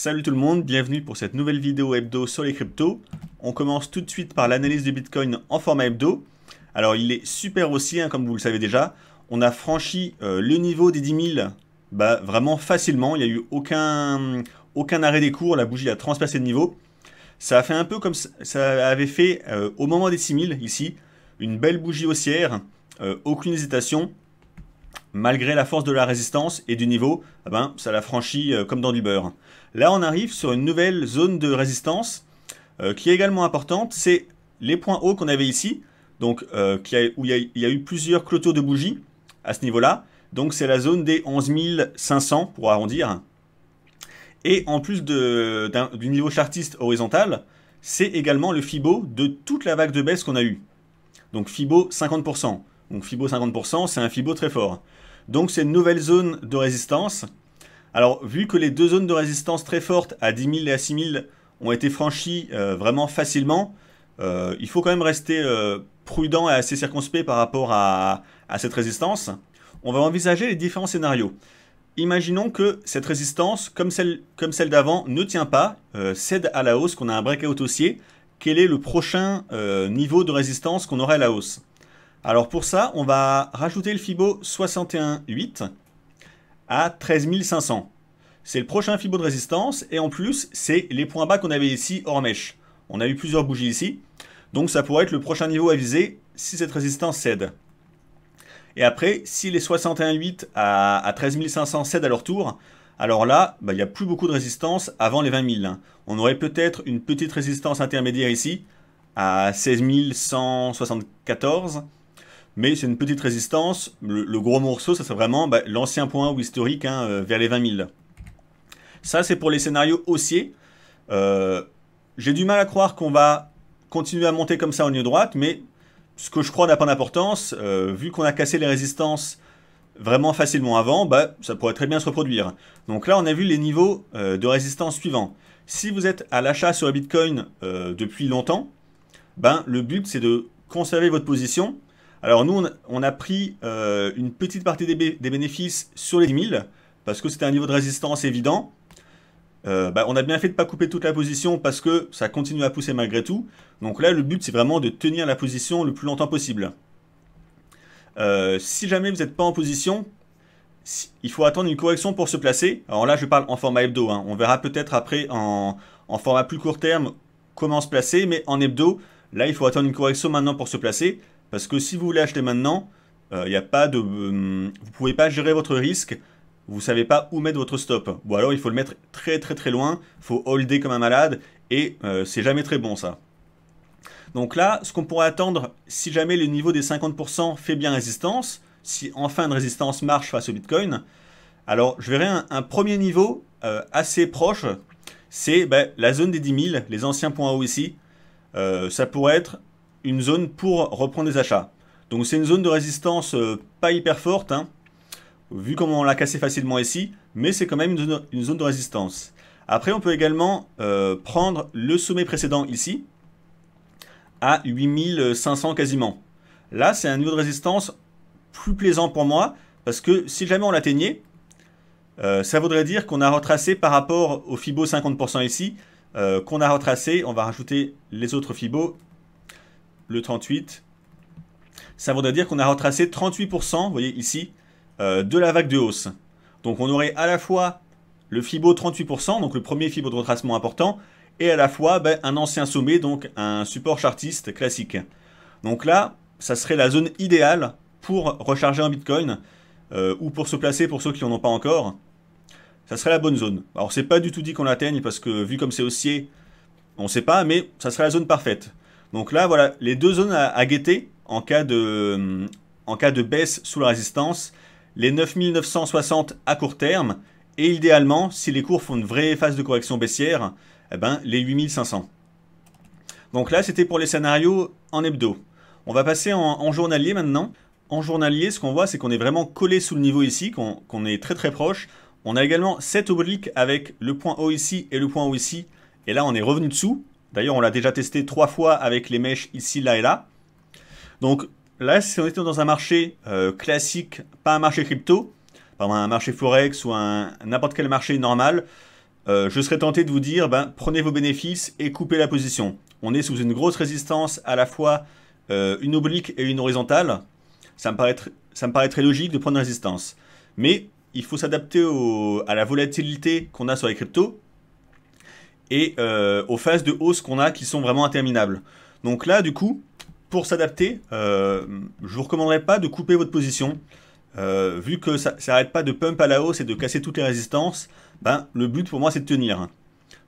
Salut tout le monde, bienvenue pour cette nouvelle vidéo hebdo sur les cryptos. On commence tout de suite par l'analyse du Bitcoin en format hebdo. Alors il est super haussier, hein, comme vous le savez déjà. On a franchi euh, le niveau des 10 000 bah, vraiment facilement. Il n'y a eu aucun, aucun arrêt des cours, la bougie a transpassé le niveau. Ça a fait un peu comme ça avait fait euh, au moment des 6 000 ici. Une belle bougie haussière, euh, aucune hésitation malgré la force de la résistance et du niveau, eh ben, ça la franchit euh, comme dans du beurre. Là, on arrive sur une nouvelle zone de résistance euh, qui est également importante, c'est les points hauts qu'on avait ici, donc euh, où il y, a, eu plusieurs clôtures de bougies à ce niveau-là. Donc c'est la zone des 11 500 pour arrondir. Et en plus du niveau chartiste horizontal, c'est également le FIBO de toute la vague de baisse qu'on a eue. Donc FIBO 50%. Donc FIBO 50%, c'est un FIBO très fort. Donc c'est une nouvelle zone de résistance. Alors vu que les deux zones de résistance très fortes à 10 000 et à 6 000 ont été franchies euh, vraiment facilement, euh, il faut quand même rester euh, prudent et assez circonspect par rapport à, cette résistance. On va envisager les différents scénarios. Imaginons que cette résistance, comme celle, comme celle d'avant, ne tient pas, cède à la hausse, qu'on a un breakout haussier. Quel est le prochain niveau de résistance qu'on aurait à la hausse alors pour ça, on va rajouter le FIBO 61.8 à 13500. C'est le prochain FIBO de résistance et en plus, c'est les points bas qu'on avait ici hors mèche. On a eu plusieurs bougies ici, donc ça pourrait être le prochain niveau à viser si cette résistance cède. Et après, si les 61.8 à, à 13500 cèdent à leur tour, alors là, bah, il n'y a plus beaucoup de résistance avant les 20 000. On aurait peut-être une petite résistance intermédiaire ici, à 16.174 mais c'est une petite résistance. Le, gros morceau, ça serait vraiment bah, l'ancien point ou historique hein, euh, vers les 20 000. Ça, c'est pour les scénarios haussiers. Euh, j'ai du mal à croire qu'on va continuer à monter comme ça au niveau droite, mais ce que je crois n'a pas d'importance. Euh, vu qu'on a cassé les résistances vraiment facilement avant, bah, ça pourrait très bien se reproduire. Donc là, on a vu les niveaux de résistance suivants. Si vous êtes à l'achat sur le Bitcoin depuis longtemps, ben, le but c'est de conserver votre position alors nous, on a, pris euh, une petite partie des, bénéfices sur les 10 000, parce que c'était un niveau de résistance évident. Euh, bah, on a bien fait de ne pas couper toute la position parce que ça continue à pousser malgré tout. Donc là, le but, c'est vraiment de tenir la position le plus longtemps possible. Euh, si jamais vous n'êtes pas en position, il faut attendre une correction pour se placer. Alors là, je parle en format hebdo. Hein. On verra peut-être après en, en, format plus court terme comment se placer. Mais en hebdo, là, il faut attendre une correction maintenant pour se placer. Parce que si vous voulez acheter maintenant, il euh, a pas de, euh, vous pouvez pas gérer votre risque vous ne savez pas où mettre votre stop. Ou alors il faut le mettre très très très loin, il faut holder comme un malade, et euh, c'est jamais très bon ça. Donc là, ce qu'on pourrait attendre, si jamais le niveau des 50% fait bien résistance, si enfin une résistance marche face au Bitcoin, alors je verrai un, premier niveau assez proche, c'est ben, la zone des 10 000, les anciens points hauts ici. ça pourrait être une zone pour reprendre des achats. Donc c'est une zone de résistance euh, pas hyper forte, hein, vu comment on l'a cassé facilement ici, mais c'est quand même une zone, de résistance. Après, on peut également euh, prendre le sommet précédent ici, à 8500 quasiment. Là, c'est un niveau de résistance plus plaisant pour moi, parce que si jamais on l'atteignait, euh, ça voudrait dire qu'on a retracé par rapport au FIBO 50% ici, qu'on a retracé, on va rajouter les autres FIBO le 38. Ça voudrait dire qu'on a retracé 38%, vous voyez ici, euh, de la vague de hausse. Donc on aurait à la fois le FIBO 38%, donc le premier FIBO de retracement important, et à la fois ben, un ancien sommet, donc un support chartiste classique. Donc là, ça serait la zone idéale pour recharger un Bitcoin, euh, ou pour se placer pour ceux qui n'en ont pas encore. Ça serait la bonne zone. Alors c'est pas du tout dit qu'on l'atteigne, parce que vu comme c'est haussier, on ne sait pas, mais ça serait la zone parfaite. Donc là, voilà, les deux zones à, guetter en cas, de, en cas de baisse sous la résistance, les 9960 à court terme, et idéalement, si les cours font une vraie phase de correction baissière, eh ben, les 8500. Donc là, c'était pour les scénarios en hebdo. On va passer en, journalier maintenant. En journalier, ce qu'on voit, c'est qu'on est vraiment collé sous le niveau ici, qu'on est très très proche. On a également cette oblique avec le point haut ici et le point haut ici. Et là, on est revenu dessous. D'ailleurs, on l'a déjà testé trois fois avec les mèches ici, là et là. Donc là, si on était dans un marché euh, classique, pas un marché crypto, par un marché forex ou un n'importe quel marché normal, euh, je serais tenté de vous dire, ben, prenez vos bénéfices et coupez la position. On est sous une grosse résistance à la fois euh, une oblique et une horizontale. Ça me, paraît ça me paraît très logique de prendre résistance. Mais il faut s'adapter à la volatilité qu'on a sur les cryptos et euh, aux phases de hausse qu'on a qui sont vraiment interminables. Donc là, du coup, pour s'adapter, je euh, je vous recommanderais pas de couper votre position. Euh, vu que ça n'arrête pas de pump à la hausse et de casser toutes les résistances, ben, le but pour moi c'est de tenir.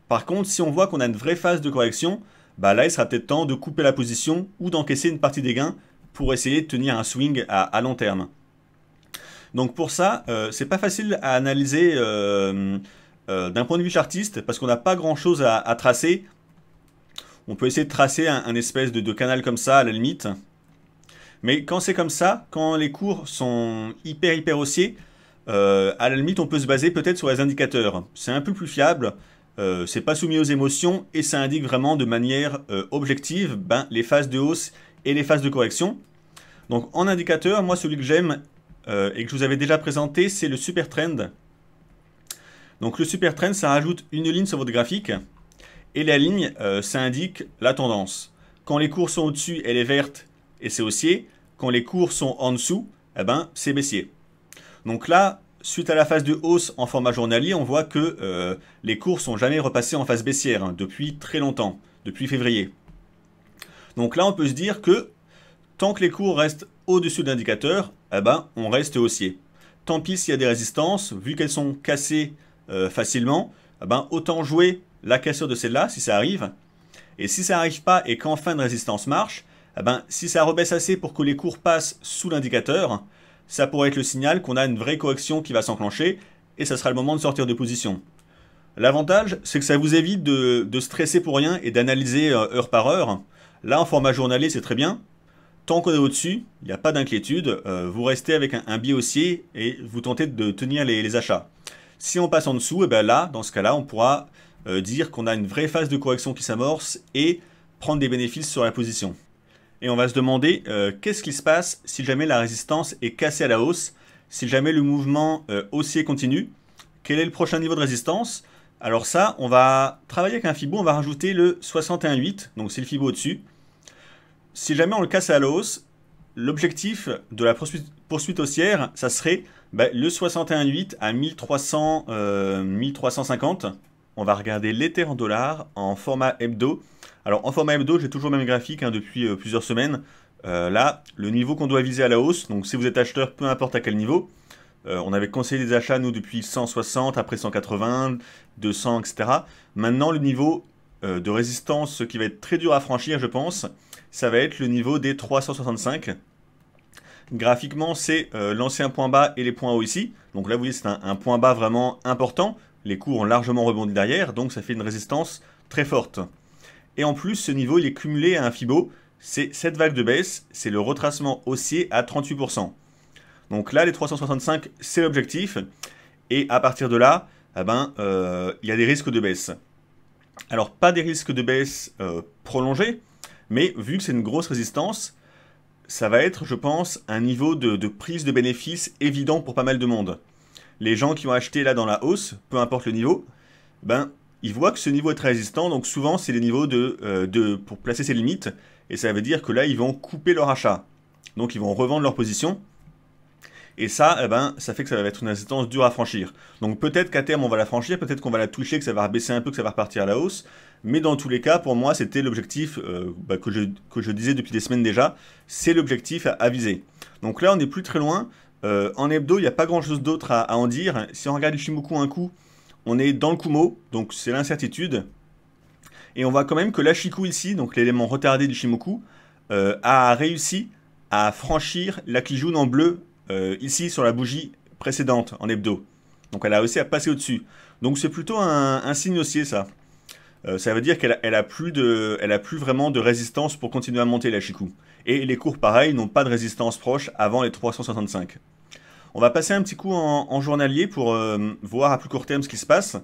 Par contre, si on voit qu'on a une vraie phase de correction, ben là il sera peut-être temps de couper la position ou d'encaisser une partie des gains pour essayer de tenir un swing à, long terme. Donc pour ça, euh, c'est pas facile à analyser euh, d'un point de vue chartiste, parce qu'on n'a pas grand-chose à, tracer, on peut essayer de tracer un, espèce de, canal comme ça, à la limite. Mais quand c'est comme ça, quand les cours sont hyper, hyper haussiers, euh, à la limite, on peut se baser peut-être sur les indicateurs. C'est un peu plus fiable, euh, c'est pas soumis aux émotions, et ça indique vraiment de manière objective ben, les phases de hausse et les phases de correction. Donc en indicateur, moi celui que j'aime et que je vous avais déjà présenté, c'est le Super Trend. Donc le super trend, ça rajoute une ligne sur votre graphique et la ligne, euh, ça indique la tendance. Quand les cours sont au-dessus, elle est verte et c'est haussier. Quand les cours sont en dessous, eh ben, c'est baissier. Donc là, suite à la phase de hausse en format journalier, on voit que euh, les cours sont jamais repassés en phase baissière hein, depuis très longtemps, depuis février. Donc là, on peut se dire que tant que les cours restent au-dessus de l'indicateur, eh ben, on reste haussier. Tant pis s'il y a des résistances, vu qu'elles sont cassées euh, facilement, eh ben, autant jouer la cassure de celle-là si ça arrive. Et si ça n'arrive pas et qu'en fin de résistance marche, eh ben, si ça rebaisse assez pour que les cours passent sous l'indicateur, ça pourrait être le signal qu'on a une vraie correction qui va s'enclencher et ça sera le moment de sortir de position. L'avantage, c'est que ça vous évite de, stresser pour rien et d'analyser euh, heure par heure. Là, en format journalier, c'est très bien. Tant qu'on est au-dessus, il n'y a pas d'inquiétude. Euh, vous restez avec un, un biais haussier et vous tentez de tenir les achats. Si on passe en dessous, et eh bien là, dans ce cas-là, on pourra euh, dire qu'on a une vraie phase de correction qui s'amorce et prendre des bénéfices sur la position. Et on va se demander euh, qu'est-ce qui se passe si jamais la résistance est cassée à la hausse, si jamais le mouvement euh, haussier continue, quel est le prochain niveau de résistance Alors ça, on va travailler avec un Fibo, on va rajouter le 61.8, donc c'est le Fibo au-dessus. Si jamais on le casse à la hausse, l'objectif de la poursuite haussière, ça serait bah, le 61.8 à 1300, 1350. Euh, on va regarder l'éther en dollars en format hebdo. Alors en format hebdo, j'ai toujours le même graphique hein, depuis euh, plusieurs semaines. Euh, là, le niveau qu'on doit viser à la hausse, donc si vous êtes acheteur, peu importe à quel niveau, on avait conseillé des achats, nous, depuis 160, après 180, 200, etc. Maintenant, le niveau de résistance qui va être très dur à franchir, je pense, ça va être le niveau des 365. Graphiquement, c'est euh, l'ancien point bas et les points hauts ici. Donc là, vous voyez, c'est un, point bas vraiment important. Les cours ont largement rebondi derrière, donc ça fait une résistance très forte. Et en plus, ce niveau, il est cumulé à un Fibo. C'est cette vague de baisse, c'est le retracement haussier à 38%. Donc là, les 365, c'est l'objectif. Et à partir de là, eh ben, euh, il y a des risques de baisse. Alors, pas des risques de baisse euh, prolongés, mais vu que c'est une grosse résistance, ça va être, je pense, un niveau de, prise de bénéfice évident pour pas mal de monde. Les gens qui ont acheté là dans la hausse, peu importe le niveau, ben, ils voient que ce niveau est très résistant, donc souvent c'est les niveaux euh, de, pour placer ses limites, et ça veut dire que là ils vont couper leur achat. Donc ils vont revendre leur position, et ça, eh ben, ça fait que ça va être une résistance dure à franchir. Donc peut-être qu'à terme on va la franchir, peut-être qu'on va la toucher, que ça va baisser un peu, que ça va repartir à la hausse, mais dans tous les cas, pour moi, c'était l'objectif euh, bah, que, je, disais depuis des semaines déjà. C'est l'objectif à, viser. Donc là, on n'est plus très loin. Euh, en hebdo, il n'y a pas grand-chose d'autre à, en dire. Si on regarde le Shimoku un coup, on est dans le Kumo, donc c'est l'incertitude. Et on voit quand même que la l'Ashiku ici, donc l'élément retardé du Shimoku, euh, a réussi à franchir la Kijun en bleu ici sur la bougie précédente en hebdo. Donc elle a réussi à passer au-dessus. Donc c'est plutôt un, un signe haussier ça. Euh, ça veut dire qu'elle a plus elle a plus vraiment de résistance pour continuer à monter la Chikou. Et les cours pareils n'ont pas de résistance proche avant les 365. On va passer un petit coup en, journalier pour euh, voir à plus court terme ce qui se passe.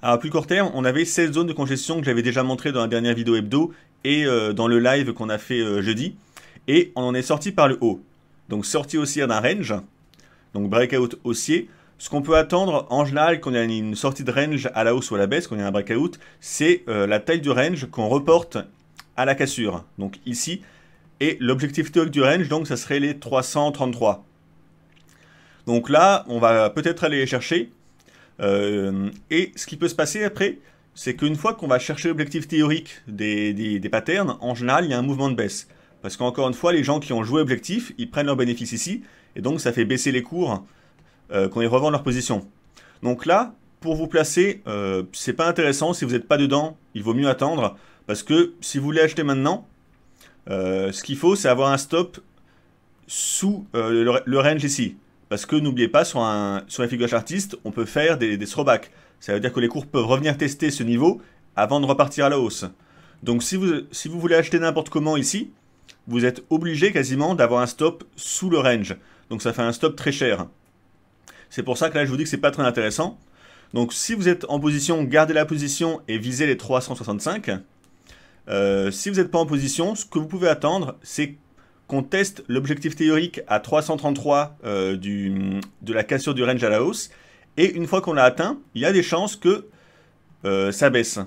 Alors, à plus court terme, on avait 16 zones de congestion que j'avais déjà montré dans la dernière vidéo hebdo et euh, dans le live qu'on a fait jeudi. Et on en est sorti par le haut. Donc sorti aussi d'un range, donc breakout haussier ce qu'on peut attendre en général quand il a une sortie de range à la hausse ou à la baisse, quand il a un breakout, c'est euh, la taille du range qu'on reporte à la cassure. Donc ici, et l'objectif théorique du range, donc ça serait les 333. Donc là, on va peut-être aller les chercher. Euh, et ce qui peut se passer après, c'est qu'une fois qu'on va chercher l'objectif théorique des, patterns, en général, il y a un mouvement de baisse. Parce qu'encore une fois, les gens qui ont joué objectif, ils prennent leur bénéfice ici, et donc ça fait baisser les cours euh, quand ils revendent leur position. Donc là, pour vous placer, euh, c'est pas intéressant. Si vous n'êtes pas dedans, il vaut mieux attendre. Parce que si vous voulez acheter maintenant, euh, ce qu'il faut, c'est avoir un stop sous le, range ici. Parce que n'oubliez pas, sur, un, sur les figures artistes, on peut faire des, des throwbacks. Ça veut dire que les cours peuvent revenir tester ce niveau avant de repartir à la hausse. Donc si vous, si vous voulez acheter n'importe comment ici, vous êtes obligé quasiment d'avoir un stop sous le range. Donc ça fait un stop très cher. C'est pour ça que là, je vous dis que c'est pas très intéressant. Donc si vous êtes en position, gardez la position et visez les 365. Euh, si vous n'êtes pas en position, ce que vous pouvez attendre, c'est qu'on teste l'objectif théorique à 333 euh, de la cassure du range à la hausse. Et une fois qu'on l'a atteint, il y a des chances que euh, ça baisse.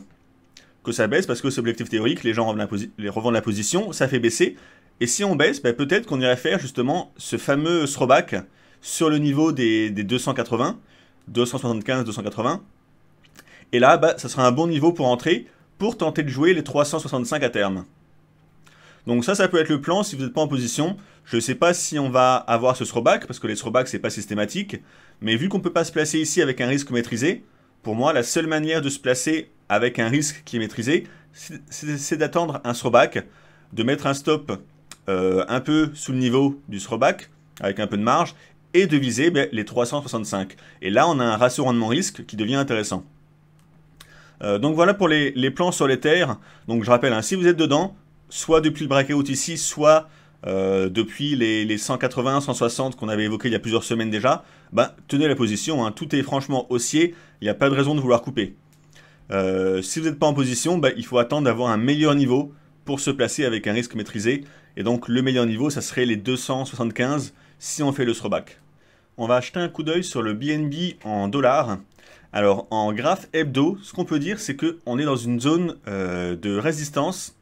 Que ça baisse parce que cet objectif théorique, les gens revendent la, position, ça fait baisser. Et si on baisse, ben, peut-être qu'on irait faire justement ce fameux throwback sur le niveau des, 280, 275, 280. Et là, bah, ça sera un bon niveau pour entrer, pour tenter de jouer les 365 à terme. Donc ça, ça peut être le plan si vous n'êtes pas en position. Je ne sais pas si on va avoir ce throwback, parce que les throwbacks, n'est pas systématique. Mais vu qu'on ne peut pas se placer ici avec un risque maîtrisé, pour moi, la seule manière de se placer avec un risque qui est maîtrisé, c'est d'attendre un throwback, de mettre un stop euh, un peu sous le niveau du throwback, avec un peu de marge, et de viser ben, les 365. Et là, on a un ratio rendement-risque qui devient intéressant. Euh, donc voilà pour les, plans sur les terres. Donc je rappelle, hein, si vous êtes dedans, soit depuis le breakout ici, soit euh, depuis les, 180, 160 qu'on avait évoqué il y a plusieurs semaines déjà, ben, tenez la position, hein. tout est franchement haussier, il n'y a pas de raison de vouloir couper. Euh, si vous n'êtes pas en position, ben, il faut attendre d'avoir un meilleur niveau pour se placer avec un risque maîtrisé. Et donc le meilleur niveau, ça serait les 275 si on fait le throwback on va acheter un coup d'œil sur le BNB en dollars. Alors en graphe hebdo, ce qu'on peut dire, c'est qu'on est dans une zone euh, de résistance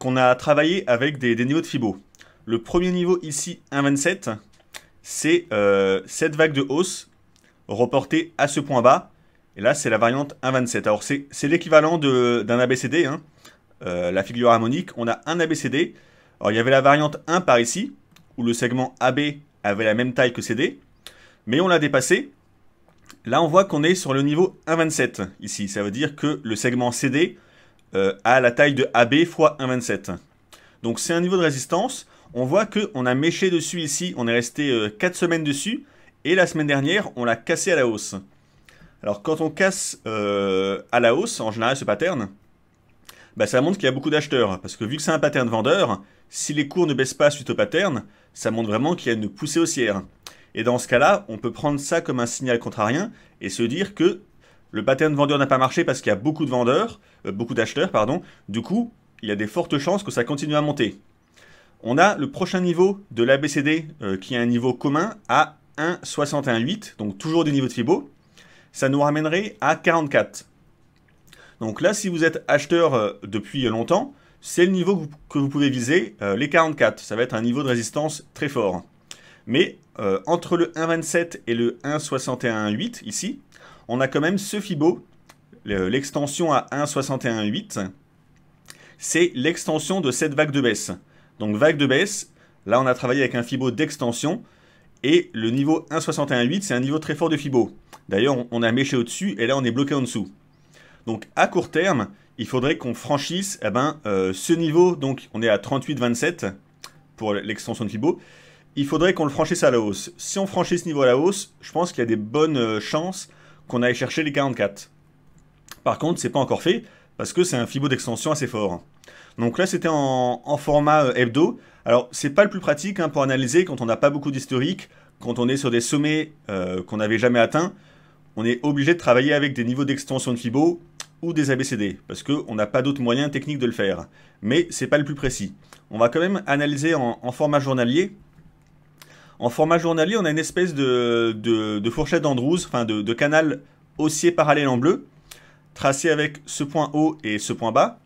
qu'on a travaillé avec des, niveaux de Fibo. Le premier niveau ici, 1,27, c'est cette euh, vague de hausse reportée à ce point bas. Et là, c'est la variante 1,27. Alors c'est l'équivalent d'un ABCD, hein. euh, la figure harmonique. On a un ABCD. Alors il y avait la variante 1 par ici, où le segment AB avait la même taille que CD mais on l'a dépassé. Là, on voit qu'on est sur le niveau 1,27 ici. Ça veut dire que le segment CD euh, a la taille de AB x 1,27. Donc c'est un niveau de résistance. On voit qu'on a méché dessus ici. On est resté 4 euh, semaines dessus. Et la semaine dernière, on l'a cassé à la hausse. Alors quand on casse euh, à la hausse, en général ce pattern, bah, ça montre qu'il y a beaucoup d'acheteurs. Parce que vu que c'est un pattern vendeur, si les cours ne baissent pas suite au pattern, ça montre vraiment qu'il y a une poussée haussière. Et dans ce cas-là, on peut prendre ça comme un signal contrarien et se dire que le pattern de vendeur n'a pas marché parce qu'il y a beaucoup de vendeurs, euh, beaucoup d'acheteurs, pardon. Du coup, il y a des fortes chances que ça continue à monter. On a le prochain niveau de l'ABCD euh, qui est un niveau commun à 1,618, donc toujours du niveau de Fibo. Ça nous ramènerait à 44. Donc là, si vous êtes acheteur euh, depuis longtemps, c'est le niveau que vous pouvez viser, les 44. Ça va être un niveau de résistance très fort. Mais euh, entre le 1.27 et le 1.61.8, ici, on a quand même ce FIBO, l'extension à 1.61.8, c'est l'extension de cette vague de baisse. Donc vague de baisse, là on a travaillé avec un FIBO d'extension, et le niveau 1.61.8, c'est un niveau très fort de FIBO. D'ailleurs, on a méché au-dessus, et là on est bloqué en dessous. Donc à court terme, il faudrait qu'on franchisse eh ben, euh, ce niveau, donc on est à 38.27 pour l'extension de FIBO, il faudrait qu'on le franchisse à la hausse. Si on franchit ce niveau à la hausse, je pense qu'il y a des bonnes euh, chances qu'on aille chercher les 44. Par contre, c'est pas encore fait, parce que c'est un fibo d'extension assez fort. Donc là, c'était en, format euh, hebdo. Alors, c'est pas le plus pratique hein, pour analyser quand on n'a pas beaucoup d'historique, quand on est sur des sommets euh, qu'on n'avait jamais atteints, on est obligé de travailler avec des niveaux d'extension de fibo ou des ABCD, parce qu'on n'a pas d'autres moyens techniques de le faire. Mais c'est pas le plus précis. On va quand même analyser en format journalier, en format journalier, on a une espèce de, fourchette d'Andrews, enfin de, canal haussier parallèle en bleu, tracé avec ce point haut et ce point bas.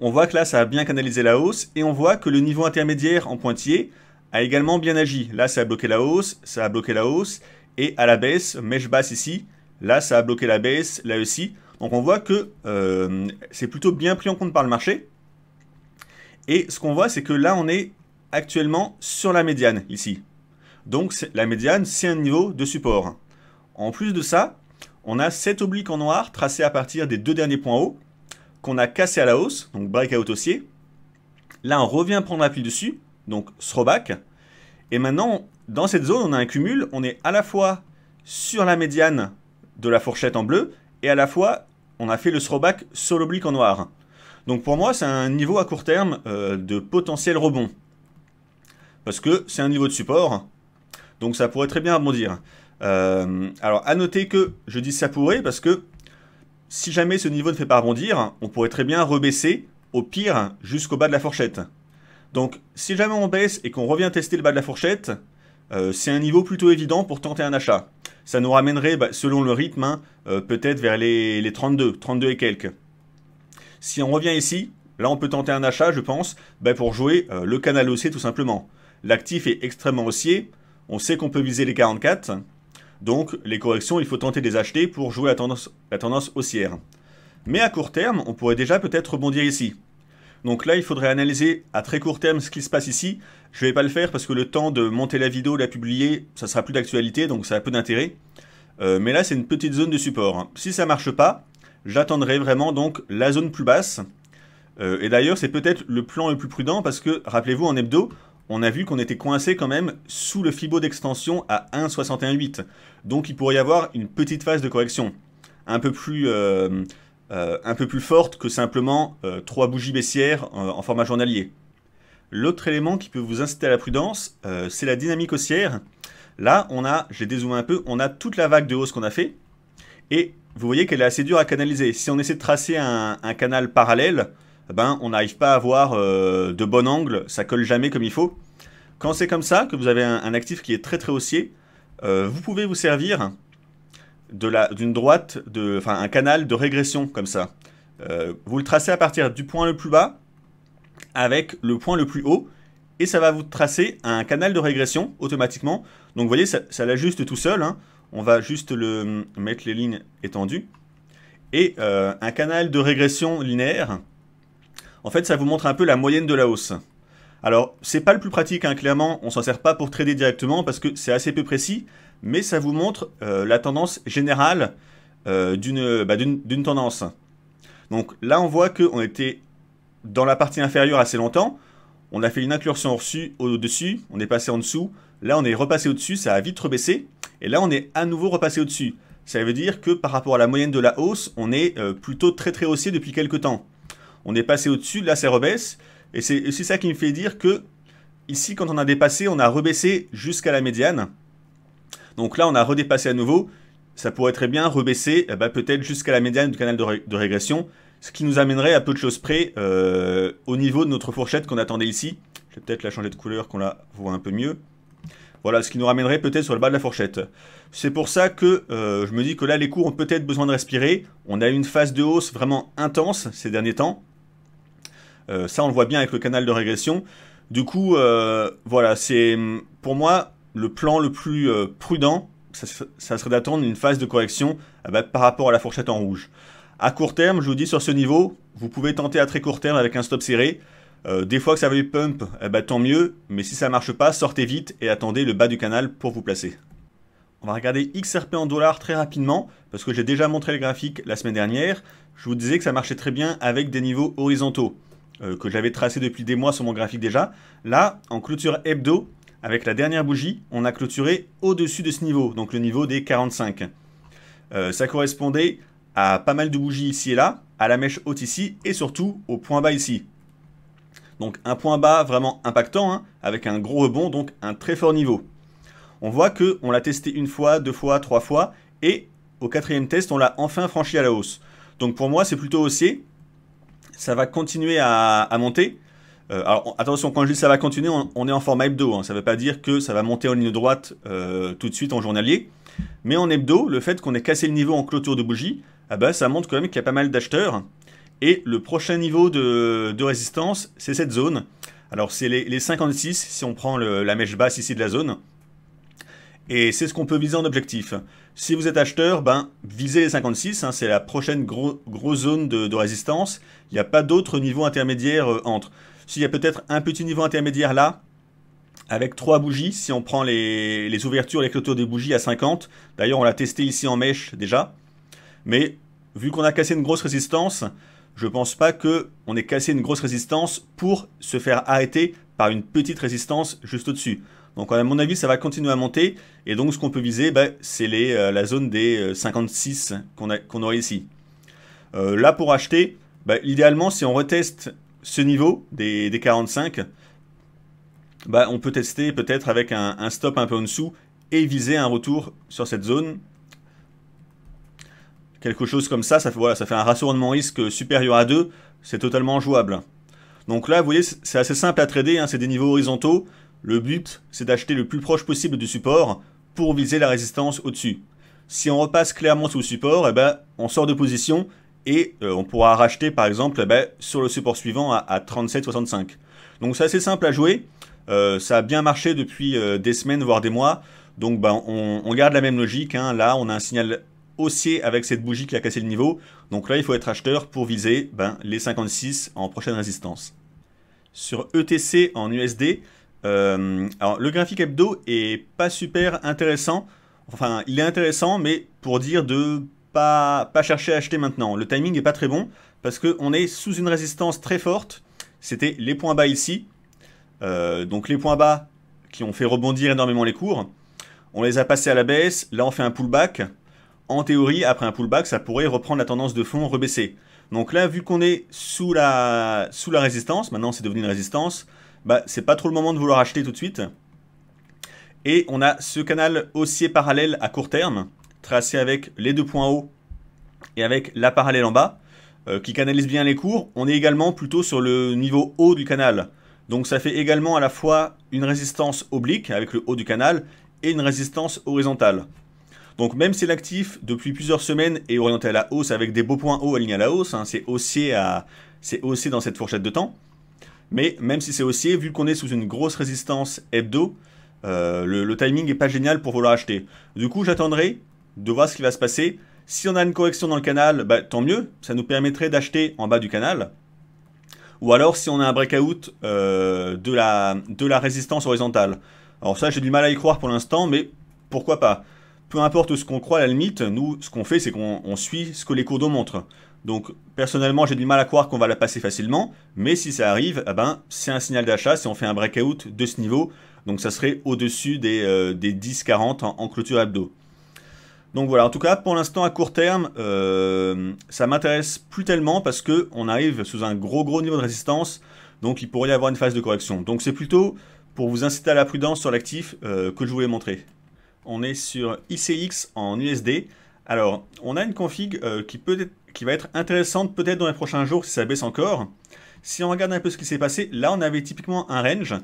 On voit que là, ça a bien canalisé la hausse, et on voit que le niveau intermédiaire en pointillé a également bien agi. Là, ça a bloqué la hausse, ça a bloqué la hausse, et à la baisse, mèche basse ici, là, ça a bloqué la baisse, là aussi. Donc on voit que euh, c'est plutôt bien pris en compte par le marché. Et ce qu'on voit, c'est que là, on est actuellement sur la médiane ici. Donc la médiane, c'est un niveau de support. En plus de ça, on a cet oblique en noir tracé à partir des deux derniers points hauts qu'on a cassé à la hausse, donc breakout haussier. Là, on revient prendre la pile dessus, donc throwback. Et maintenant, dans cette zone, on a un cumul, on est à la fois sur la médiane de la fourchette en bleu et à la fois on a fait le throwback sur l'oblique en noir. Donc pour moi, c'est un niveau à court terme euh, de potentiel rebond parce que c'est un niveau de support, donc ça pourrait très bien rebondir. Euh, alors à noter que je dis ça pourrait parce que si jamais ce niveau ne fait pas rebondir, on pourrait très bien rebaisser au pire jusqu'au bas de la fourchette. Donc si jamais on baisse et qu'on revient tester le bas de la fourchette, euh, c'est un niveau plutôt évident pour tenter un achat. Ça nous ramènerait, bah, selon le rythme, hein, euh, peut-être vers les, 32, 32 et quelques. Si on revient ici, là on peut tenter un achat, je pense, bah, pour jouer le canal haussier tout simplement. L'actif est extrêmement haussier. On sait qu'on peut viser les 44. Donc les corrections, il faut tenter de les acheter pour jouer la tendance, la tendance haussière. Mais à court terme, on pourrait déjà peut-être rebondir ici. Donc là, il faudrait analyser à très court terme ce qui se passe ici. Je ne vais pas le faire parce que le temps de monter la vidéo, la publier, ça sera plus d'actualité, donc ça a peu d'intérêt. Euh, mais là, c'est une petite zone de support. Si ça marche pas, j'attendrai vraiment donc la zone plus basse. Euh, et d'ailleurs, c'est peut-être le plan le plus prudent parce que, rappelez-vous, en hebdo, on a vu qu'on était coincé quand même sous le Fibo d'extension à 1,618. Donc il pourrait y avoir une petite phase de correction, un peu plus, euh, euh, un peu plus forte que simplement euh, trois bougies baissières en format journalier. L'autre élément qui peut vous inciter à la prudence, c'est la dynamique haussière. Là, on a, j'ai dézoomé un peu, on a toute la vague de hausse qu'on a fait, et vous voyez qu'elle est assez dure à canaliser. Si on essaie de tracer un canal parallèle, ben, on n'arrive pas à avoir euh, de bon angle, ça colle jamais comme il faut. Quand c'est comme ça, que vous avez un, actif qui est très très haussier, euh, vous pouvez vous servir d'une droite, de, enfin un canal de régression comme ça. Euh, vous le tracez à partir du point le plus bas avec le point le plus haut et ça va vous tracer un canal de régression automatiquement. Donc vous voyez, ça, l'ajuste tout seul. Hein. On va juste le, mettre les lignes étendues. Et un canal de régression linéaire, en fait, ça vous montre un peu la moyenne de la hausse. Alors, c'est pas le plus pratique, hein, clairement, on s'en sert pas pour trader directement parce que c'est assez peu précis, mais ça vous montre euh, la tendance générale euh, bah, d'une tendance. Donc là, on voit qu'on était dans la partie inférieure assez longtemps, on a fait une incursion au-dessus, on est passé en dessous, là on est repassé au-dessus, ça a vite rebaissé, et là on est à nouveau repassé au-dessus. Ça veut dire que par rapport à la moyenne de la hausse, on est euh, plutôt très très haussier depuis quelques temps. On est passé au-dessus, là c'est rebaisse. Et c'est ça qui me fait dire que ici, quand on a dépassé, on a rebaissé jusqu'à la médiane. Donc là, on a redépassé à nouveau. Ça pourrait très bien rebaisser eh ben, peut-être jusqu'à la médiane du canal de, régression, ce qui nous amènerait à peu de choses près euh, au niveau de notre fourchette qu'on attendait ici. Je vais peut-être la changer de couleur qu'on la voit un peu mieux. Voilà, ce qui nous ramènerait peut-être sur le bas de la fourchette. C'est pour ça que euh, je me dis que là, les cours ont peut-être besoin de respirer. On a eu une phase de hausse vraiment intense ces derniers temps. Euh, ça, on le voit bien avec le canal de régression. Du coup, euh, voilà, c'est pour moi le plan le plus euh, prudent, ça, serait d'attendre une phase de correction ah bah, par rapport à la fourchette en rouge. À court terme, je vous dis sur ce niveau, vous pouvez tenter à très court terme avec un stop serré. des fois que ça va du pump, eh bah, tant mieux, mais si ça marche pas, sortez vite et attendez le bas du canal pour vous placer. On va regarder XRP en dollars très rapidement, parce que j'ai déjà montré le graphique la semaine dernière. Je vous disais que ça marchait très bien avec des niveaux horizontaux. Euh, que j'avais tracé depuis des mois sur mon graphique déjà. Là, en clôture hebdo, avec la dernière bougie, on a clôturé au-dessus de ce niveau, donc le niveau des 45. Euh, ça correspondait à pas mal de bougies ici et là, à la mèche haute ici, et surtout au point bas ici. Donc un point bas vraiment impactant, hein, avec un gros rebond, donc un très fort niveau. On voit que on l'a testé une fois, deux fois, trois fois, et au quatrième test, on l'a enfin franchi à la hausse. Donc pour moi, c'est plutôt haussier, ça va continuer à, monter. Euh, alors attention, quand je dis ça va continuer, on, est en format hebdo. Hein. Ça ne veut pas dire que ça va monter en ligne droite euh, tout de suite en journalier. Mais en hebdo, le fait qu'on ait cassé le niveau en clôture de bougie, ah bah, ça montre quand même qu'il y a pas mal d'acheteurs. Et le prochain niveau de, résistance, c'est cette zone. Alors c'est les, 56 si on prend la mèche basse ici de la zone. Et c'est ce qu'on peut viser en objectif. Si vous êtes acheteur, ben, visez les 56, hein, c'est la prochaine grosse zone de, résistance. Il n'y a pas d'autre niveau intermédiaire euh, entre. S'il y a peut-être un petit niveau intermédiaire là, avec trois bougies, si on prend les, ouvertures les clôtures des bougies à 50, d'ailleurs on l'a testé ici en mèche déjà, mais vu qu'on a cassé une grosse résistance, je ne pense pas qu'on ait cassé une grosse résistance pour se faire arrêter par une petite résistance juste au-dessus. Donc à mon avis, ça va continuer à monter. Et donc ce qu'on peut viser, bah, c'est euh, la zone des 56 euh, qu'on aurait ici. Euh, là, pour acheter, bah, idéalement, si on reteste ce niveau des, 45, bah, on peut tester peut-être avec un, stop un peu en dessous et viser un retour sur cette zone quelque chose comme ça, ça fait, ça fait un ratio risque supérieur à 2, c'est totalement jouable. Donc là, vous voyez, c'est assez simple à trader, hein. c'est des niveaux horizontaux, le but, c'est d'acheter le plus proche possible du support pour viser la résistance au-dessus. Si on repasse clairement sous le support, eh ben, on sort de position et euh, on pourra racheter par exemple eh ben, sur le support suivant à, 37,65. Donc c'est assez simple à jouer. Euh, ça a bien marché depuis euh, des semaines, voire des mois. Donc ben, on, garde la même logique. Hein. Là, on a un signal haussier avec cette bougie qui a cassé le niveau. Donc là, il faut être acheteur pour viser ben, les 56 en prochaine résistance. Sur ETC en USD, euh, alors, le graphique hebdo est pas super intéressant. Enfin, il est intéressant, mais pour dire de pas, pas chercher à acheter maintenant. Le timing n'est pas très bon parce qu'on est sous une résistance très forte. C'était les points bas ici. Euh, donc les points bas qui ont fait rebondir énormément les cours. On les a passés à la baisse. Là, on fait un pullback. En théorie, après un pullback, ça pourrait reprendre la tendance de fond, rebaisser. Donc là, vu qu'on est sous la, sous la résistance, maintenant c'est devenu une résistance, bah, c'est pas trop le moment de vouloir acheter tout de suite. Et on a ce canal haussier parallèle à court terme, tracé avec les deux points hauts et avec la parallèle en bas, euh, qui canalise bien les cours. On est également plutôt sur le niveau haut du canal. Donc ça fait également à la fois une résistance oblique avec le haut du canal et une résistance horizontale. Donc même si l'actif depuis plusieurs semaines est orienté à la hausse avec des beaux points hauts alignés à la hausse, hein, c'est haussier, haussier dans cette fourchette de temps, mais même si c'est haussier, vu qu'on est sous une grosse résistance hebdo, euh, le, timing n'est pas génial pour vouloir acheter. Du coup, j'attendrai de voir ce qui va se passer. Si on a une correction dans le canal, bah, tant mieux, ça nous permettrait d'acheter en bas du canal. Ou alors si on a un breakout euh, de, la, de la résistance horizontale. Alors ça, j'ai du mal à y croire pour l'instant, mais pourquoi pas peu importe ce qu'on croit à la limite, nous, ce qu'on fait, c'est qu'on suit ce que les cours d'eau montrent. Donc personnellement, j'ai du mal à croire qu'on va la passer facilement, mais si ça arrive, ah ben, c'est un signal d'achat si on fait un breakout de ce niveau. Donc ça serait au-dessus des, 10-40 euh, en, clôture abdo. Donc voilà, en tout cas, pour l'instant, à court terme, euh, ça m'intéresse plus tellement parce qu'on arrive sous un gros gros niveau de résistance, donc il pourrait y avoir une phase de correction. Donc c'est plutôt pour vous inciter à la prudence sur l'actif euh, que je voulais montrer. On est sur ICX en USD. Alors, on a une config qui peut être qui va être intéressante peut-être dans les prochains jours si ça baisse encore. Si on regarde un peu ce qui s'est passé, là on avait typiquement un range,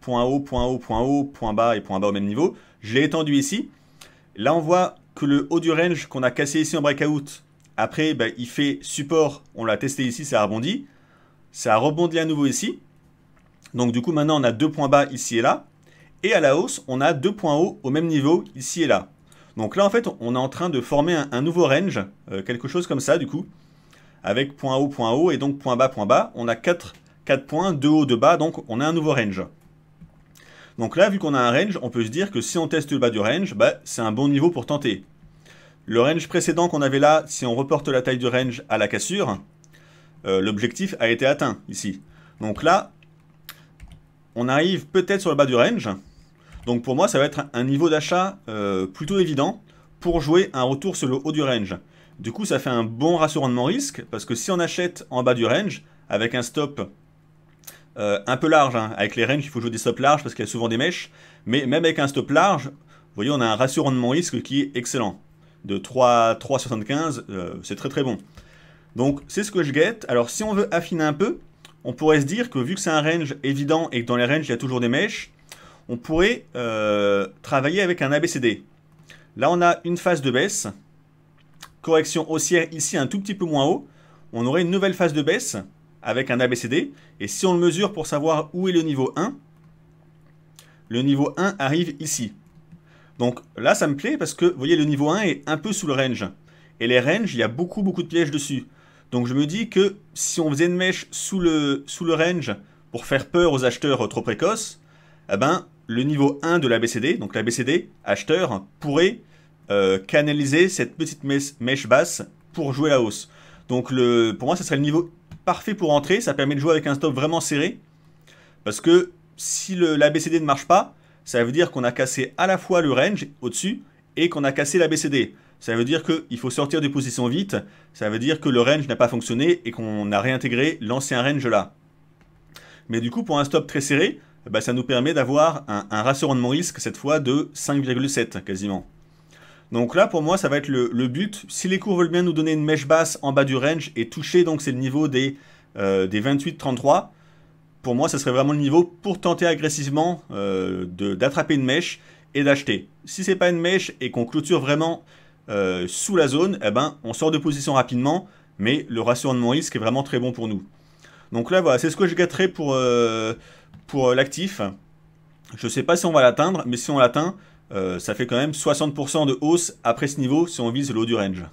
point haut, point haut, point haut, point bas et point bas au même niveau. Je l'ai étendu ici. Là on voit que le haut du range qu'on a cassé ici en breakout, après ben, il fait support, on l'a testé ici, ça a rebondi. Ça a rebondi à nouveau ici. Donc du coup maintenant on a deux points bas ici et là. Et à la hausse, on a deux points hauts au même niveau ici et là. Donc là, en fait, on est en train de former un, nouveau range, euh, quelque chose comme ça, du coup, avec point haut, point haut, et donc point bas, point bas. On a 4, points, 2 haut 2 bas, donc on a un nouveau range. Donc là, vu qu'on a un range, on peut se dire que si on teste le bas du range, bah, c'est un bon niveau pour tenter. Le range précédent qu'on avait là, si on reporte la taille du range à la cassure, euh, l'objectif a été atteint ici. Donc là, on arrive peut-être sur le bas du range, donc pour moi, ça va être un niveau d'achat euh, plutôt évident pour jouer un retour sur le haut du range. Du coup, ça fait un bon ratio rendement risque, parce que si on achète en bas du range, avec un stop euh, un peu large, hein, avec les ranges, il faut jouer des stops larges parce qu'il y a souvent des mèches, mais même avec un stop large, vous voyez, on a un ratio rendement risque qui est excellent. De 3,75, euh, c'est très très bon. Donc c'est ce que je guette. Alors si on veut affiner un peu, on pourrait se dire que vu que c'est un range évident et que dans les ranges il y a toujours des mèches, on pourrait euh, travailler avec un ABCD. Là, on a une phase de baisse, correction haussière ici un tout petit peu moins haut. On aurait une nouvelle phase de baisse avec un ABCD. Et si on le mesure pour savoir où est le niveau 1, le niveau 1 arrive ici. Donc là, ça me plaît parce que, vous voyez, le niveau 1 est un peu sous le range. Et les ranges, il y a beaucoup, beaucoup de pièges dessus. Donc je me dis que si on faisait une mèche sous le, sous le range pour faire peur aux acheteurs trop précoces, eh ben, le niveau 1 de la BCD, donc la BCD acheteur, pourrait euh, canaliser cette petite mèche basse pour jouer la hausse. Donc pour moi, ce serait le niveau parfait pour entrer. Ça permet de jouer avec un stop vraiment serré. Parce que si la BCD ne marche pas, ça veut dire qu'on a cassé à la fois le range au-dessus et qu'on a cassé la BCD. Ça veut dire qu'il faut sortir des positions vite. Ça veut dire que le range n'a pas fonctionné et qu'on a réintégré l'ancien range là. Mais du coup, pour un stop très serré, eh ben, ça nous permet d'avoir un, un, ratio rendement risque cette fois de 5,7 quasiment. Donc là pour moi ça va être le, but. Si les cours veulent bien nous donner une mèche basse en bas du range et toucher donc c'est le niveau des, euh, des 28-33, pour moi ça serait vraiment le niveau pour tenter agressivement euh, d'attraper une mèche et d'acheter. Si c'est pas une mèche et qu'on clôture vraiment euh, sous la zone, eh ben, on sort de position rapidement, mais le ratio rendement risque est vraiment très bon pour nous. Donc là voilà, c'est ce que je gâterai pour pour euh, l'actif. Je ne sais pas si on va l'atteindre, mais si on l'atteint, euh, ça fait quand même 60% de hausse après ce niveau si on vise le haut du range.